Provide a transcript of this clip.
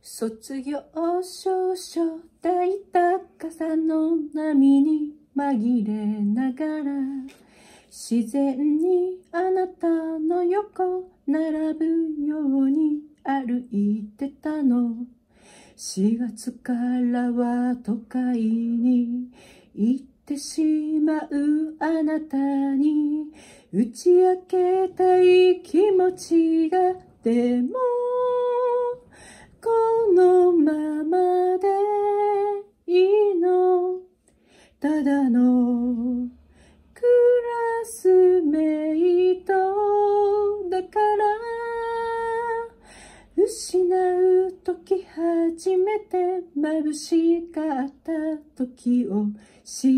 卒業証書大高さの波に紛れながら自然にあなたの横並ぶように歩いてたの4月からは都会に行ってしまうあなたに打ち明けたい気持ちがでもただのクラスメイトだから失う時初めて眩しかった時を知